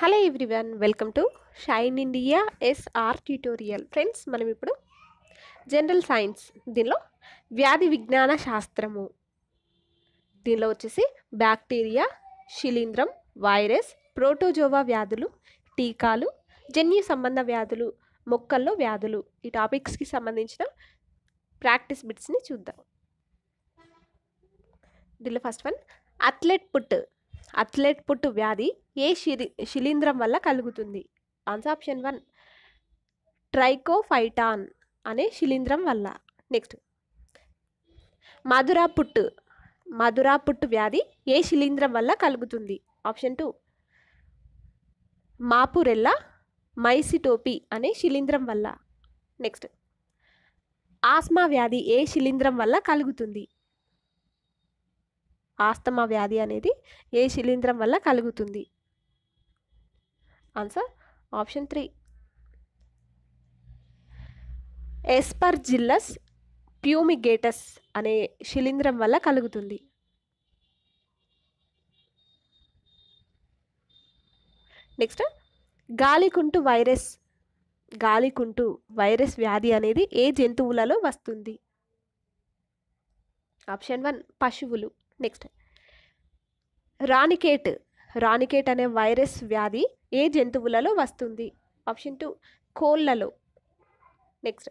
hello everyone welcome to Shine India S R tutorial friends మనం ఇప్పుడు general science దీనిలో వ్యాధి విజ్ఞాన శాస్త్రము దీనిలో వచ్చేసి బ్యాక్టీరియా శిలీంద్రం వైరస్ ప్రోటోజోవా వ్యాధులు టీకాలు జన్యు సంబంధ వ్యాధులు మొక్కల్లో వ్యాధులు ఈ టాపిక్స్కి సంబంధించిన ప్రాక్టీస్ బిట్స్ని చూద్దాం దీనిలో first one athlete foot athlete foot వ్యాధి ఏ శిలి శిలీంద్రం వల్ల కలుగుతుంది ఆన్సర్ ఆప్షన్ వన్ ట్రైకోఫైటాన్ అనే శిలీంద్రం వల్ల నెక్స్ట్ మధురా పుట్టు మధురా పుట్టు వ్యాధి ఏ శిలీంద్రం వల్ల కలుగుతుంది ఆప్షన్ టూ మాపురెల్లా మైసిటోపీ అనే శిలీంద్రం వల్ల నెక్స్ట్ ఆస్మా వ్యాధి ఏ శిలీంద్రం వల్ల కలుగుతుంది ఆస్తమా వ్యాధి అనేది ఏ శిలీంధ్రం వల్ల కలుగుతుంది answer option three aspergillus fumigatus అనే శిలీంధ్రం వల్ల కలుగుతుంది నెక్స్ట్ గాలికుంటు వైరస్ గాలికుంటు వైరస్ వ్యాధి అనేది ఏ జంతువులలో వస్తుంది ఆప్షన్ వన్ పశువులు నెక్స్ట్ రానికేట్ రానికేట్ అనే వైరస్ వ్యాధి ఏ జంతువులలో వస్తుంది ఆప్షన్ టూ కోళ్ళలో నెక్స్ట్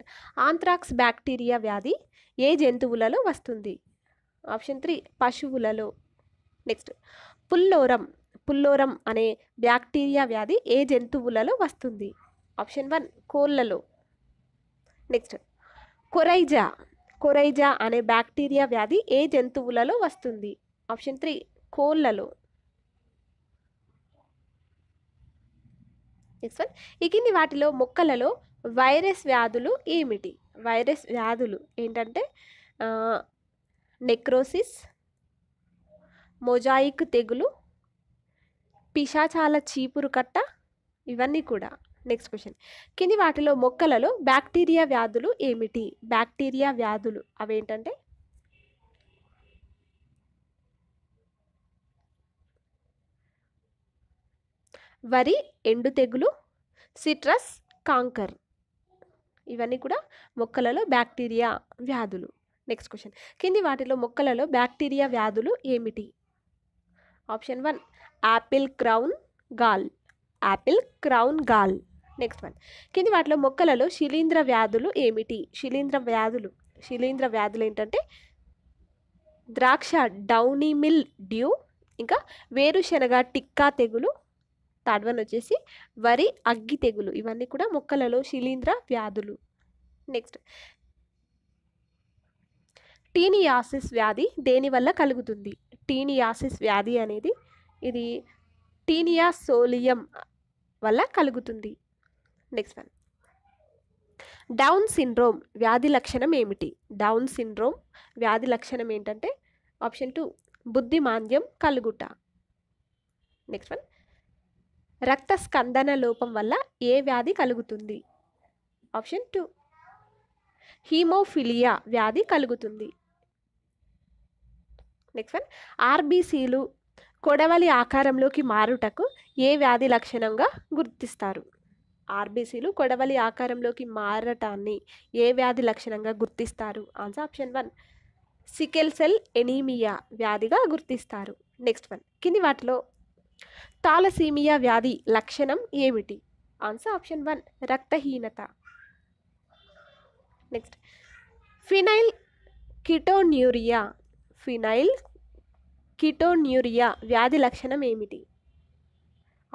ఆంథ్రాక్స్ బ్యాక్టీరియా వ్యాధి ఏ జంతువులలో వస్తుంది ఆప్షన్ త్రీ పశువులలో నెక్స్ట్ పుల్లోరం పుల్లోరం అనే బ్యాక్టీరియా వ్యాధి ఏ జంతువులలో వస్తుంది ఆప్షన్ వన్ కోళ్ళలో నెక్స్ట్ కొరైజా కొరైజా అనే బ్యాక్టీరియా వ్యాధి ఏ జంతువులలో వస్తుంది ఆప్షన్ త్రీ కోళ్ళలో నెక్స్ట్ వన్ ఈ వాటిలో మొక్కలలో వైరస్ వ్యాధులు ఏమిటి వైరస్ వ్యాధులు ఏంటంటే నెక్రోసిస్ మొజాయిక్ తెగులు పిశాచాల చీపురు కట్ట ఇవన్నీ కూడా నెక్స్ట్ క్వశ్చన్ కింది వాటిలో మొక్కలలో బ్యాక్టీరియా వ్యాధులు ఏమిటి బ్యాక్టీరియా వ్యాధులు అవేంటంటే వరి ఎండు తెగులు సిట్రస్ కాంకర్ ఇవన్నీ కూడా మొక్కలలో బ్యాక్టీరియా వ్యాధులు నెక్స్ట్ క్వశ్చన్ కింది వాటిలో మొక్కలలో బ్యాక్టీరియా వ్యాధులు ఏమిటి option one apple crown gall apple crown gall next one కింది వాటిలో మొక్కలలో శిలీంద్ర వ్యాధులు ఏమిటి శిలీంద్ర వ్యాధులు శిలీంద్ర వ్యాధులు ఏంటంటే ద్రాక్ష డౌనిమిల్ డ్యూ ఇంకా వేరుశనగ టిక్కా తెగులు థర్డ్ వన్ వచ్చేసి వరి అగ్గి తెగులు ఇవన్నీ కూడా మొక్కలలో శిలీంద్ర వ్యాధులు నెక్స్ట్ టీనియాసిస్ వ్యాధి దేని వల్ల కలుగుతుంది టీనియాసిస్ వ్యాధి అనేది ఇది టీనియా సోలియం వల్ల కలుగుతుంది నెక్స్ట్ వన్ డౌన్ సిండ్రోమ్ వ్యాధి లక్షణం ఏమిటి డౌన్ సిండ్రోమ్ వ్యాధి లక్షణం ఏంటంటే ఆప్షన్ టూ మాంద్యం కలుగుట నెక్స్ట్ వన్ రక్త స్కందన లోపం వల్ల ఏ వ్యాధి కలుగుతుంది ఆప్షన్ టూ హీమోఫిలియా వ్యాధి కలుగుతుంది నెక్స్ట్ వన్ ఆర్బీసీలు కొడవలి ఆకారంలోకి మారుటకు ఏ వ్యాధి లక్షణంగా గుర్తిస్తారు ఆర్బీసీలు కొడవలి ఆకారంలోకి మారటాన్ని ఏ వ్యాధి లక్షణంగా గుర్తిస్తారు answer option one sickle cell anaemia వ్యాధిగా గుర్తిస్తారు నెక్స్ట్ వన్ కింది వాటిలో తాలసీమియా వ్యాధి లక్షణం ఏమిటి ఆన్సర్ ఆప్షన్ వన్ రక్తహీనత next phenylketonuria phenylketonuria వ్యాధి లక్షణం ఏమిటి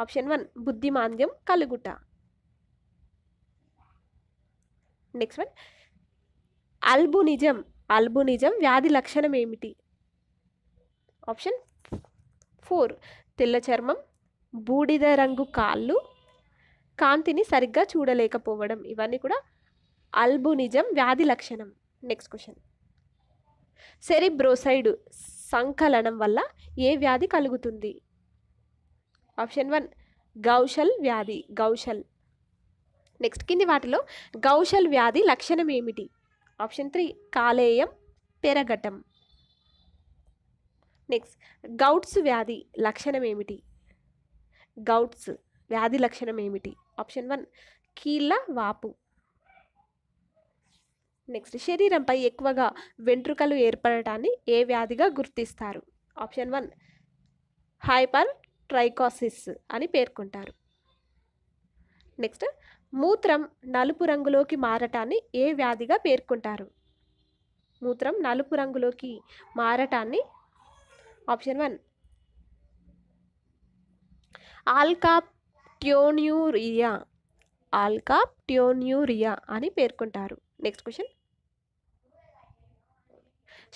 ఆప్షన్ వన్ బుద్ధిమాంద్యం కలుగుట నెక్స్ట్ వన్ అల్బునిజం అల్బునిజం వ్యాధి లక్షణం ఏమిటి ఆప్షన్ ఫోర్ తెల్ల చర్మం బూడిద రంగు కాళ్ళు కాంతిని సరిగ్గా చూడలేకపోవడం ఇవన్నీ కూడా అల్బునిజం వ్యాధి లక్షణం నెక్స్ట్ క్వశ్చన్ సెరిబ్రోసైడ్ సంకలనం వల్ల ఏ వ్యాధి కలుగుతుంది ఆప్షన్ వన్ గౌషల్ వ్యాధి గౌషల్ నెక్స్ట్ కింది వాటిలో గౌషల్ వ్యాధి లక్షణం ఏమిటి ఆప్షన్ త్రీ కాలేయం పెరగటం నెక్స్ట్ గౌట్స్ వ్యాధి లక్షణం ఏమిటి గౌట్స్ వ్యాధి లక్షణం ఏమిటి ఆప్షన్ వన్ కీళ్ళ వాపు నెక్స్ట్ శరీరంపై ఎక్కువగా వెంట్రుకలు ఏర్పడటాన్ని ఏ వ్యాధిగా గుర్తిస్తారు ఆప్షన్ వన్ హైపర్ ట్రైకాసిస్ అని పేర్కొంటారు నెక్స్ట్ మూత్రం నలుపు రంగులోకి మారటాన్ని ఏ వ్యాధిగా పేర్కొంటారు మూత్రం నలుపు రంగులోకి మారటాన్ని ఆప్షన్ వన్ ఆల్కాప్ట్యోన్యూరియా ఆల్కాప్ట్యోన్యూరియా అని పేర్కొంటారు నెక్స్ట్ క్వశ్చన్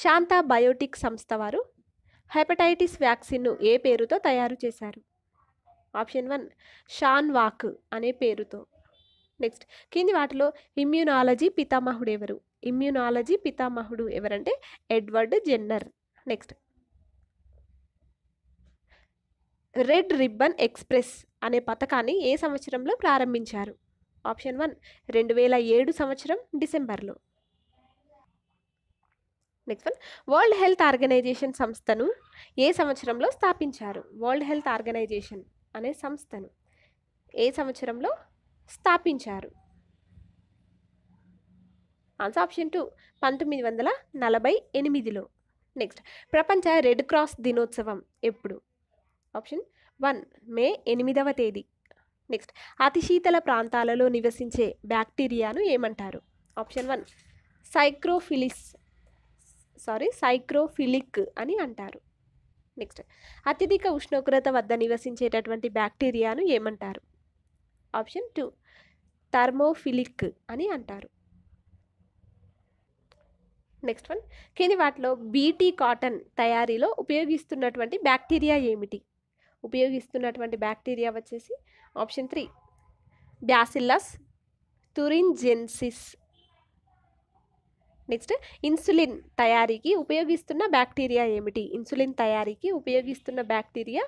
శాంత బయోటిక్ సంస్థ వారు హెపటైటిస్ వ్యాక్సిన్ను ఏ పేరుతో తయారు చేశారు ఆప్షన్ వన్ షాన్వాక్ అనే పేరుతో నెక్స్ట్ కింది వాటిలో ఇమ్యూనాలజీ పితామహుడు ఎవరు ఇమ్యూనాలజీ పితామహుడు ఎవరంటే Edward Jenner next red ribbon express అనే పథకాన్ని ఏ సంవత్సరంలో ప్రారంభించారు ఆప్షన్ వన్ రెండు వేల ఏడు సంవత్సరం డిసెంబర్లో next one World Health Organization సంస్థను ఏ సంవత్సరంలో స్థాపించారు వరల్డ్ హెల్త్ ఆర్గనైజేషన్ అనే సంస్థను ఏ సంవత్సరంలో స్థాపించారు ఆన్సర్ ఆప్షన్ టూ పంతొమ్మిది వందల నలభై ఎనిమిదిలో నెక్స్ట్ ప్రపంచ రెడ్ క్రాస్ దినోత్సవం ఎప్పుడు ఆప్షన్ వన్ మే ఎనిమిదవ తేదీ నెక్స్ట్ అతిశీతల ప్రాంతాలలో నివసించే బ్యాక్టీరియాను ఏమంటారు option one psychrophiles sorry psychrophilic అని అంటారు నెక్స్ట్ అత్యధిక ఉష్ణోగ్రత వద్ద నివసించేటటువంటి బ్యాక్టీరియాను ఏమంటారు ఆప్షన్ టూ థర్మోఫిలిక్ అని అంటారు నెక్స్ట్ వన్ కింది వాటిలో బీటీ కాటన్ తయారీలో ఉపయోగిస్తున్నటువంటి బ్యాక్టీరియా ఏమిటి ఉపయోగిస్తున్నటువంటి బ్యాక్టీరియా వచ్చేసి option three bacillus thuringiensis next insulin తయారీకి ఉపయోగిస్తున్న బ్యాక్టీరియా ఏమిటి ఇన్సులిన్ తయారీకి ఉపయోగిస్తున్న bacteria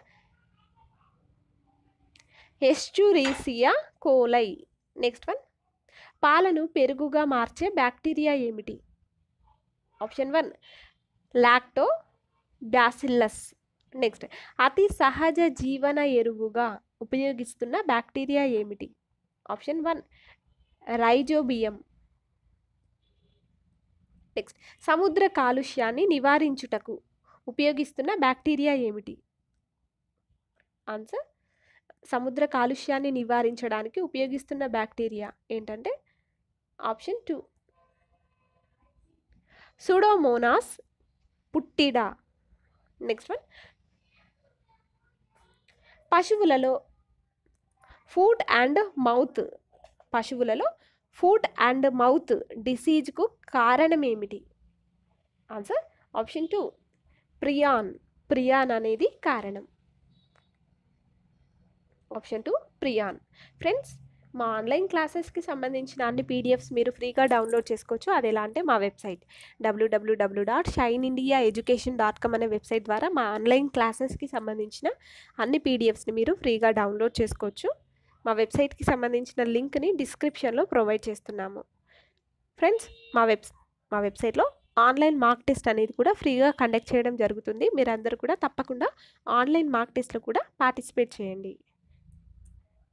escherichia coli next one పాలను పెరుగుగా మార్చే బ్యాక్టీరియా ఏమిటి option one lactobacillus next అతి సహజ జీవన ఎరువుగా ఉపయోగిస్తున్న బ్యాక్టీరియా ఏమిటి ఆప్షన్ వన్ రైజోబియం నెక్స్ట్ సముద్ర కాలుష్యాన్ని నివారించుటకు ఉపయోగిస్తున్న బ్యాక్టీరియా ఏమిటి ఆన్సర్ సముద్ర కాలుష్యాన్ని నివారించడానికి ఉపయోగిస్తున్న బ్యాక్టీరియా ఏంటంటే option two pseudomonas putida next one పశువులలో ఫుట్ అండ్ మౌత్ పశువులలో ఫుట్ అండ్ మౌత్ డిసీజ్కు కారణం ఏమిటి answer option two prion prion అనేది కారణం ఆప్షన్ టూ ప్రియాన్ ఫ్రెండ్స్ మా ఆన్లైన్ క్లాసెస్కి సంబంధించిన అన్ని పీడిఎఫ్స్ మీరు ఫ్రీగా డౌన్లోడ్ చేసుకోవచ్చు అది ఎలా అంటే మా website W W W dot Shine India education dot com అనే వెబ్సైట్ ద్వారా మా ఆన్లైన్ క్లాసెస్కి సంబంధించిన అన్ని పీడిఎఫ్స్ని మీరు ఫ్రీగా డౌన్లోడ్ చేసుకోవచ్చు మా వెబ్సైట్కి సంబంధించిన లింక్ని డిస్క్రిప్షన్లో ప్రొవైడ్ చేస్తున్నాము ఫ్రెండ్స్ మా వెబ్ మా వెబ్సైట్లో ఆన్లైన్ మార్క్ టెస్ట్ అనేది కూడా ఫ్రీగా కండక్ట్ చేయడం జరుగుతుంది మీరందరూ కూడా తప్పకుండా ఆన్లైన్ మార్క్ టెస్ట్లో కూడా పార్టిసిపేట్ చేయండి